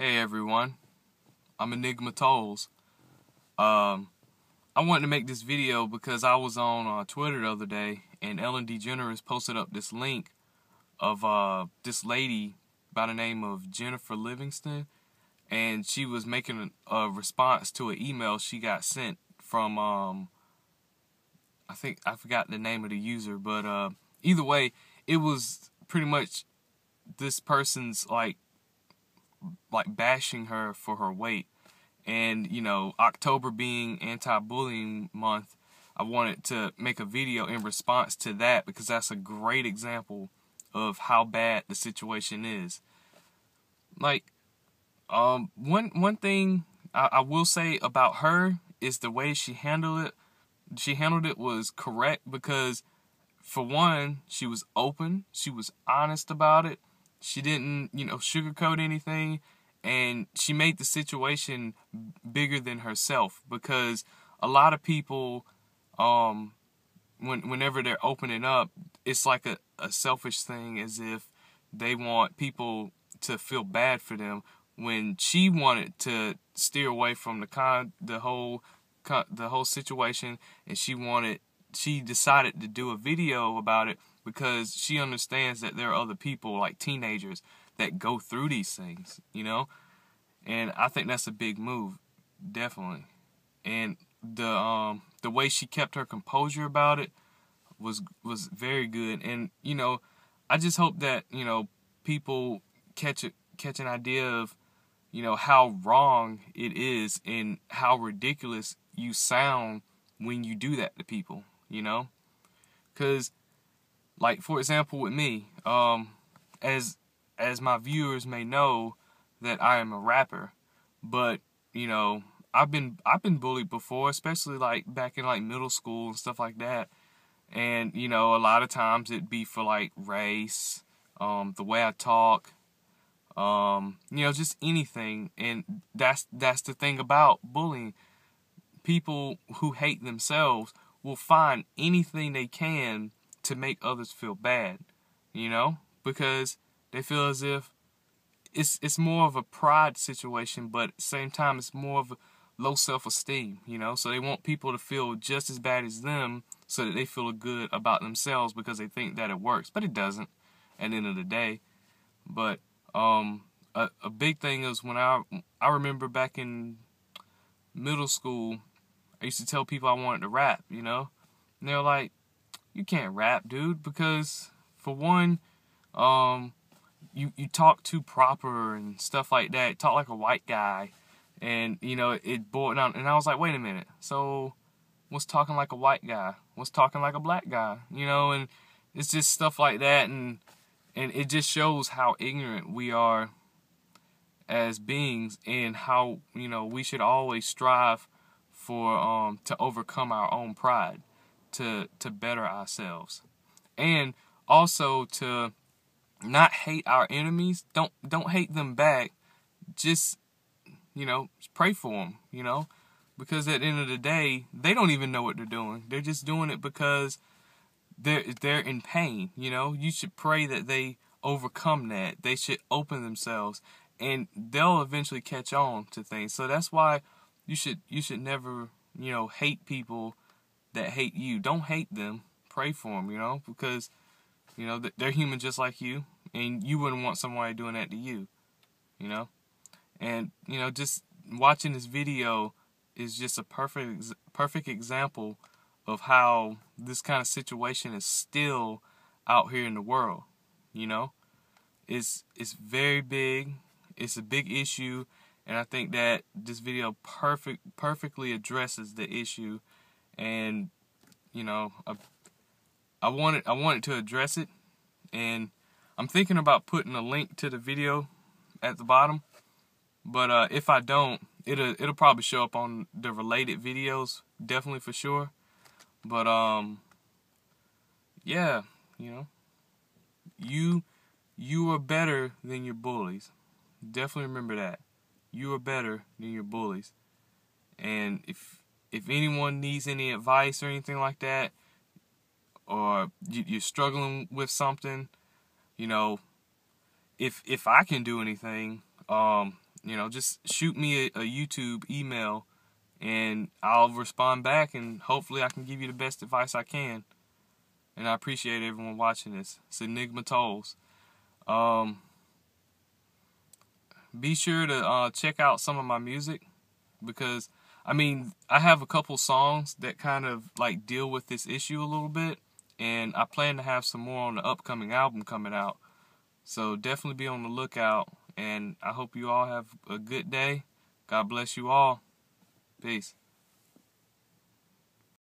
Hey everyone, I'm Enigma Tolls. Um, I wanted to make this video because I was on uh, Twitter the other day and Ellen DeGeneres posted up this link of uh, this lady by the name of Jennifer Livingston and she was making a response to an email she got sent from, um, I think I forgot the name of the user, but uh, either way, it was pretty much this person's like like bashing her for her weight. And, you know, October being anti bullying month, I wanted to make a video in response to that because that's a great example of how bad the situation is. Like, um, one one thing I, I will say about her is the way she handled it. She handled it was correct because, for one, she was open, she was honest about it. She didn't, you know, sugarcoat anything and she made the situation bigger than herself because a lot of people um when whenever they're opening up it's like a, a selfish thing as if they want people to feel bad for them when she wanted to steer away from the con the whole con, the whole situation and she wanted she decided to do a video about it because she understands that there are other people like teenagers that go through these things, you know? And I think that's a big move, definitely. And the um the way she kept her composure about it was was very good and you know I just hope that you know people catch it catch an idea of you know how wrong it is and how ridiculous you sound when you do that to people you know cuz like for example with me um as as my viewers may know, that I am a rapper, but you know, I've been I've been bullied before, especially like back in like middle school and stuff like that. And you know, a lot of times it'd be for like race, um, the way I talk, um, you know, just anything. And that's that's the thing about bullying. People who hate themselves will find anything they can to make others feel bad, you know, because they feel as if it's it's more of a pride situation, but at the same time, it's more of low self esteem. You know, so they want people to feel just as bad as them, so that they feel good about themselves because they think that it works, but it doesn't. At the end of the day, but um, a, a big thing is when I I remember back in middle school, I used to tell people I wanted to rap. You know, and they're like, "You can't rap, dude," because for one, um, you you talk too proper and stuff like that. Talk like a white guy, and you know it boiled down. And I was like, wait a minute. So, what's talking like a white guy? What's talking like a black guy? You know, and it's just stuff like that, and and it just shows how ignorant we are as beings, and how you know we should always strive for um to overcome our own pride, to to better ourselves, and also to not hate our enemies. Don't don't hate them back. Just you know, pray for them. You know, because at the end of the day, they don't even know what they're doing. They're just doing it because they're they're in pain. You know, you should pray that they overcome that. They should open themselves, and they'll eventually catch on to things. So that's why you should you should never you know hate people that hate you. Don't hate them. Pray for them. You know, because you know, they're human just like you, and you wouldn't want somebody doing that to you. You know, and you know, just watching this video is just a perfect perfect example of how this kind of situation is still out here in the world. You know, it's it's very big. It's a big issue, and I think that this video perfect perfectly addresses the issue, and you know, a, I wanted I wanted to address it, and I'm thinking about putting a link to the video at the bottom. But uh, if I don't, it'll it'll probably show up on the related videos, definitely for sure. But um, yeah, you know, you you are better than your bullies. Definitely remember that. You are better than your bullies. And if if anyone needs any advice or anything like that, or you, are struggling with something, you know, if if I can do anything, um, you know, just shoot me a, a YouTube email, and I'll respond back, and hopefully I can give you the best advice I can. And I appreciate everyone watching this. It's Enigma Tolls. Um, be sure to uh, check out some of my music because I mean I have a couple songs that kind of like deal with this issue a little bit and I plan to have some more on the upcoming album coming out. So definitely be on the lookout, and I hope you all have a good day. God bless you all. Peace.